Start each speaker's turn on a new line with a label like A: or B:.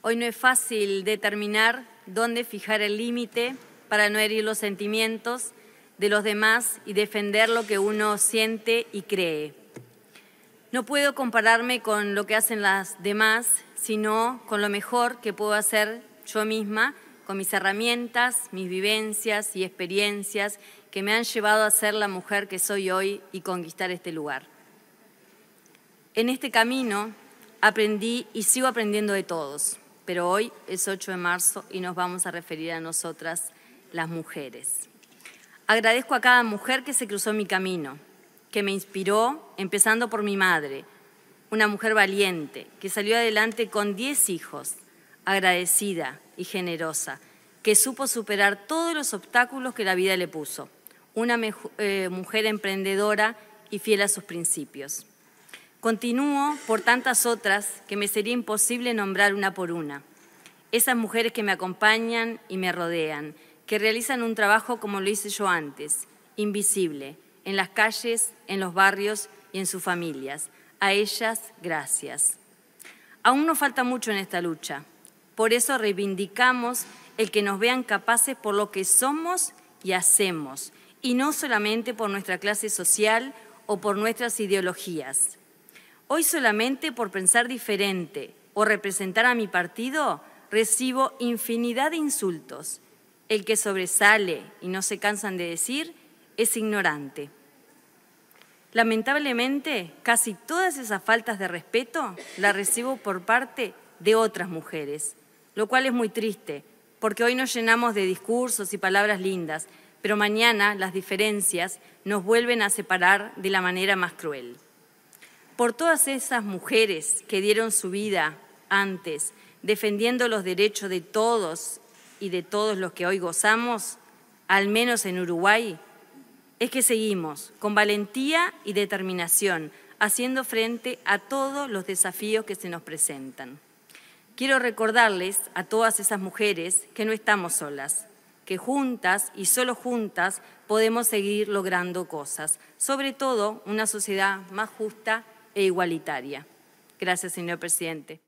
A: Hoy no es fácil determinar dónde fijar el límite para no herir los sentimientos de los demás y defender lo que uno siente y cree. No puedo compararme con lo que hacen las demás, sino con lo mejor que puedo hacer yo misma, con mis herramientas, mis vivencias y experiencias que me han llevado a ser la mujer que soy hoy y conquistar este lugar. En este camino aprendí y sigo aprendiendo de todos pero hoy es 8 de marzo y nos vamos a referir a nosotras las mujeres. Agradezco a cada mujer que se cruzó mi camino, que me inspiró, empezando por mi madre, una mujer valiente, que salió adelante con 10 hijos, agradecida y generosa, que supo superar todos los obstáculos que la vida le puso, una eh, mujer emprendedora y fiel a sus principios. Continúo por tantas otras que me sería imposible nombrar una por una. Esas mujeres que me acompañan y me rodean, que realizan un trabajo como lo hice yo antes, invisible, en las calles, en los barrios y en sus familias. A ellas, gracias. Aún nos falta mucho en esta lucha. Por eso reivindicamos el que nos vean capaces por lo que somos y hacemos, y no solamente por nuestra clase social o por nuestras ideologías. Hoy solamente por pensar diferente o representar a mi partido recibo infinidad de insultos. El que sobresale y no se cansan de decir es ignorante. Lamentablemente, casi todas esas faltas de respeto las recibo por parte de otras mujeres, lo cual es muy triste, porque hoy nos llenamos de discursos y palabras lindas, pero mañana las diferencias nos vuelven a separar de la manera más cruel por todas esas mujeres que dieron su vida antes, defendiendo los derechos de todos y de todos los que hoy gozamos, al menos en Uruguay, es que seguimos con valentía y determinación, haciendo frente a todos los desafíos que se nos presentan. Quiero recordarles a todas esas mujeres que no estamos solas, que juntas y solo juntas podemos seguir logrando cosas, sobre todo una sociedad más justa e igualitaria. Gracias, señor presidente.